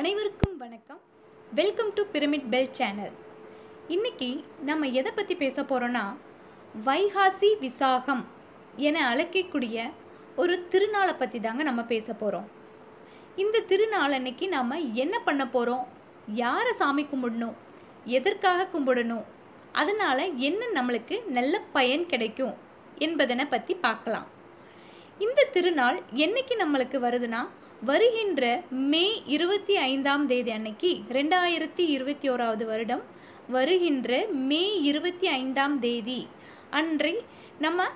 அனைவருக்கும் வணக்கம் welcome to pyramid bell channel இன்றைக்கி நம்ம எதை பற்றி பேச போகிறோன்னா வைகாசி விசாகம் என அழைக்கக்கூடிய ஒரு திருநாளை பற்றி தாங்க நம்ம பேச போகிறோம் இந்த திருநாள் அன்னைக்கு நாம் என்ன பண்ண போகிறோம் யாரை சாமி கும்பிடணும் எதற்காக கும்பிடணும் அதனால் என்ன நம்மளுக்கு நல்ல பயன் கிடைக்கும் என்பதனை பற்றி பார்க்கலாம் இந்த திருநாள் என்னைக்கு நம்மளுக்கு வருதுன்னா வருகின்ற மே இருபத்தி ஐந்தாம் தேதி அன்னைக்கு ரெண்டாயிரத்தி இருபத்தி ஓராவது வருடம் வருகின்ற மே இருபத்தி ஐந்தாம் தேதி அன்றை நம்ம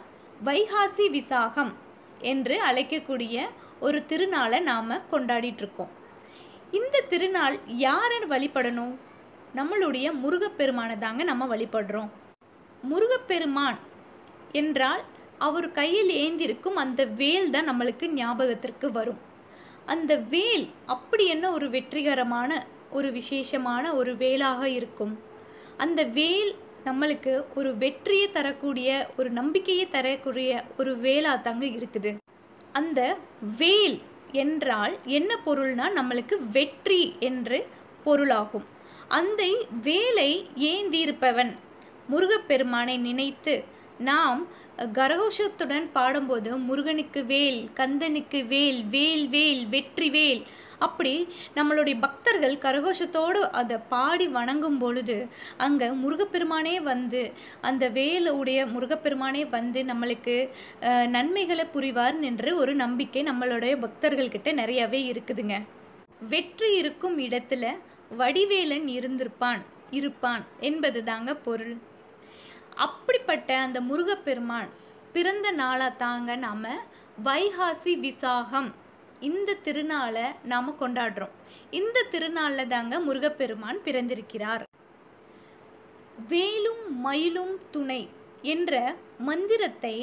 வைகாசி விசாகம் என்று அழைக்கக்கூடிய ஒரு திருநாளை நாம் கொண்டாடிட்டுருக்கோம் இந்த திருநாள் யாரை வழிபடணும் நம்மளுடைய முருகப்பெருமானை தாங்க நம்ம வழிபடுறோம் முருகப்பெருமான் என்றால் அவர் கையில் ஏந்திருக்கும் அந்த வேல் தான் நம்மளுக்கு ஞாபகத்திற்கு வரும் அந்த வேல் அப்படி என்ன ஒரு வெற்றிகரமான ஒரு விசேஷமான ஒரு வேலாக இருக்கும் அந்த வேல் நம்மளுக்கு ஒரு வெற்றியை தரக்கூடிய ஒரு நம்பிக்கையை தரக்கூடிய ஒரு வேலாக தாங்க இருக்குது அந்த வேல் என்றால் என்ன பொருள்னா நம்மளுக்கு வெற்றி என்று பொருளாகும் அந்த வேலை ஏந்தியிருப்பவன் முருகப்பெருமானை நினைத்து நாம் கரகோஷத்துடன் பாடும்போது முருகனுக்கு வேல் கந்தனுக்கு வேல் வேல் வேல் வெற்றி வேல் அப்படி நம்மளுடைய பக்தர்கள் கரகோஷத்தோடு அதை பாடி வணங்கும் பொழுது அங்கே முருகப்பெருமானே வந்து அந்த வேலுடைய முருகப்பெருமானே வந்து நம்மளுக்கு நன்மைகளை புரிவார் என்று ஒரு நம்பிக்கை நம்மளுடைய பக்தர்கள்கிட்ட நிறையவே இருக்குதுங்க வெற்றி இருக்கும் இடத்துல வடிவேலன் இருந்திருப்பான் இருப்பான் என்பது தாங்க பொருள் அப்படிப்பட்ட அந்த முருகப்பெருமான் பிறந்த நாளாக தாங்க நாம் வைகாசி விசாகம் இந்த திருநாளை நாம் கொண்டாடுறோம் இந்த திருநாளில் தாங்க முருகப்பெருமான் பிறந்திருக்கிறார் வேலும் மயிலும் துணை என்ற மந்திரத்தை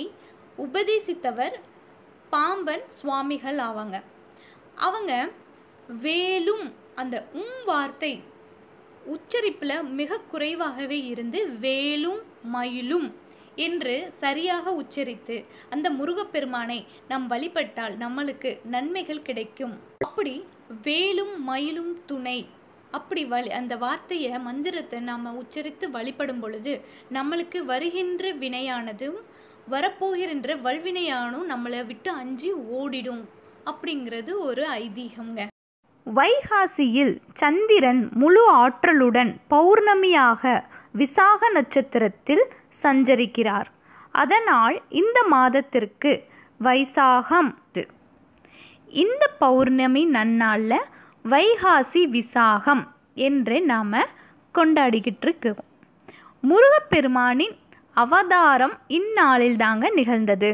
உபதேசித்தவர் பாம்பன் சுவாமிகள் ஆவாங்க அவங்க வேலும் அந்த உம் வார்த்தை உச்சரிப்பில் மிக குறைவாகவே இருந்து வேலும் மயிலும் என்று சரியாக உச்சரித்து அந்த முருகப்பெருமானை நாம் வழிபட்டால் நம்மளுக்கு நன்மைகள் கிடைக்கும் அப்படி வேலும் மயிலும் துணை அப்படி வழி அந்த வார்த்தையை மந்திரத்தை நாம் உச்சரித்து வழிபடும் பொழுது நம்மளுக்கு வருகின்ற வினையானதும் வரப்போகின்ற வல்வினையானும் நம்மளை விட்டு அஞ்சு ஓடிடும் அப்படிங்கிறது ஒரு ஐதீகங்க வைகாசியில் சந்திரன் முழு ஆற்றலுடன் பௌர்ணமியாக விசாக நட்சத்திரத்தில் சஞ்சரிக்கிறார் அதனால் இந்த மாதத்திற்கு வைசாகம் இந்த பௌர்ணமி நன்னாளில் வைகாசி விசாகம் என்று நாம் கொண்டாடிக்கிட்டு இருக்கிறோம் முருகப்பெருமானின் அவதாரம் இந்நாளில் தாங்க நிகழ்ந்தது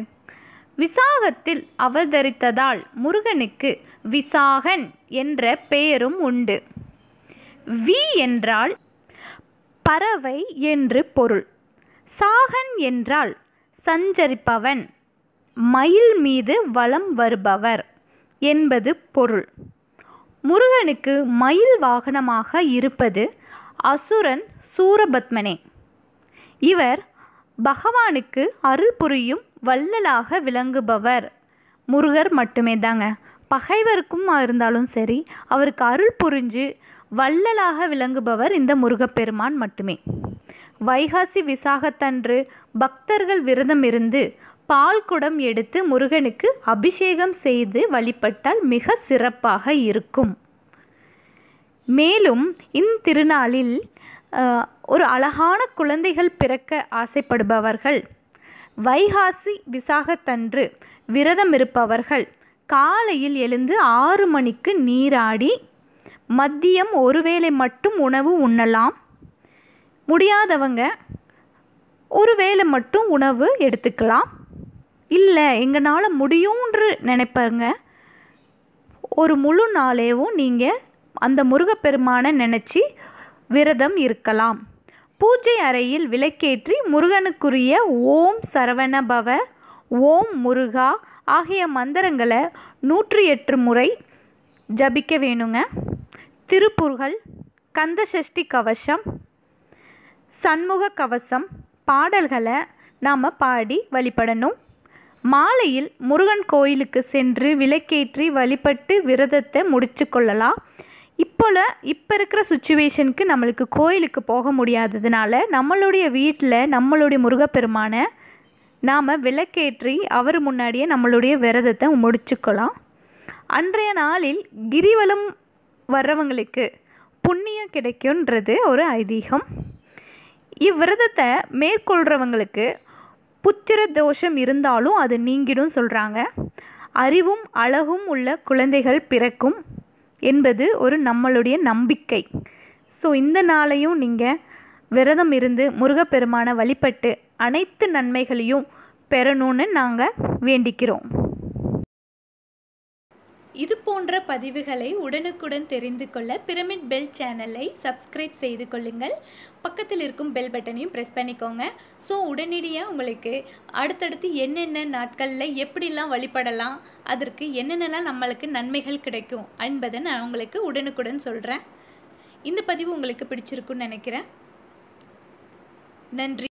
விசாகத்தில் அவதரித்ததால் முருகனுக்கு விசாகன் என்ற பெயரும் உண்டு வி என்றால் பறவை என்று பொருள் சாகன் என்றால் சஞ்சரிப்பவன் மயில் மீது வலம் வருபவர் என்பது பொருள் முருகனுக்கு மயில் வாகனமாக இருப்பது அசுரன் சூரபத்மனே இவர் பகவானுக்கு அருள் புரியும் வள்ளலாக விளங்குபவர் முருகர் மட்டுமே தாங்க பகைவருக்கும் இருந்தாலும் சரி அவருக்கு அருள் புரிஞ்சு வள்ளலாக விளங்குபவர் இந்த முருகப்பெருமான் மட்டுமே வைகாசி விசாகத்தன்று பக்தர்கள் விரதம் இருந்து பால் குடம் எடுத்து முருகனுக்கு அபிஷேகம் செய்து வழிபட்டால் மிக சிறப்பாக இருக்கும் மேலும் திருநாளில் ஒரு அழகான குழந்தைகள் பிறக்க ஆசைப்படுபவர்கள் வைகாசி விசாகத்தன்று விரதம் இருப்பவர்கள் காலையில் எழுந்து ஆறு மணிக்கு நீராடி மதியம் ஒருவேளை மட்டும் உணவு உண்ணலாம் முடியாதவங்க ஒரு வேளை மட்டும் உணவு எடுத்துக்கலாம் இல்லை எங்களால் முடியும்ன்று நினைப்பாருங்க ஒரு முழு நாளேவும் நீங்கள் அந்த முருகப்பெருமானை நினச்சி விரதம் இருக்கலாம் பூஜை அறையில் விளக்கேற்றி முருகனுக்குரிய ஓம் சரவணபவ ஓம் முருகா ஆகிய மந்திரங்களை நூற்றி எட்டு முறை ஜபிக்க வேணுங்க திருப்புர்கள் கந்தசஷ்டி கவசம் சண்முக கவசம் பாடல்களை நாம் பாடி வழிபடணும் மாலையில் முருகன் கோயிலுக்கு சென்று விளக்கேற்றி வழிபட்டு விரதத்தை முடித்து கொள்ளலாம் இப்போல இப்போ இருக்கிற சுச்சுவேஷனுக்கு நம்மளுக்கு கோயிலுக்கு போக முடியாததுனால நம்மளுடைய வீட்டில் நம்மளுடைய முருகப்பெருமானை நாம் விளக்கேற்றி அவர் முன்னாடியே நம்மளுடைய விரதத்தை முடிச்சுக்கலாம் அன்றைய நாளில் கிரிவலம் வர்றவங்களுக்கு புண்ணியம் கிடைக்கும்ன்றது ஒரு ஐதீகம் இவ்விரதத்தை மேற்கொள்கிறவங்களுக்கு புத்திர தோஷம் இருந்தாலும் அது நீங்கிடும் சொல்கிறாங்க அறிவும் அழகும் உள்ள குழந்தைகள் பிறக்கும் என்பது ஒரு நம்மளுடைய நம்பிக்கை ஸோ இந்த நாளையும் நீங்கள் விரதம் இருந்து முருகப்பெருமானை வழிபட்டு அனைத்து நன்மைகளையும் பெறணும்னு நாங்கள் வேண்டிக்கிறோம் இது போன்ற பதிவுகளை உடனுக்குடன் தெரிந்து கொள்ள பிரமிட் பெல் சேனலை சப்ஸ்கிரைப் செய்து கொள்ளுங்கள் பக்கத்தில் இருக்கும் பெல் பட்டனையும் ப்ரெஸ் பண்ணிக்கோங்க ஸோ உடனடியாக உங்களுக்கு அடுத்தடுத்து என்னென்ன நாட்களில் எப்படிலாம் வழிபடலாம் அதற்கு என்னென்னலாம் நம்மளுக்கு நன்மைகள் கிடைக்கும் என்பதை நான் உங்களுக்கு உடனுக்குடன் சொல்கிறேன் இந்த பதிவு உங்களுக்கு பிடிச்சிருக்குன்னு நினைக்கிறேன் நன்றி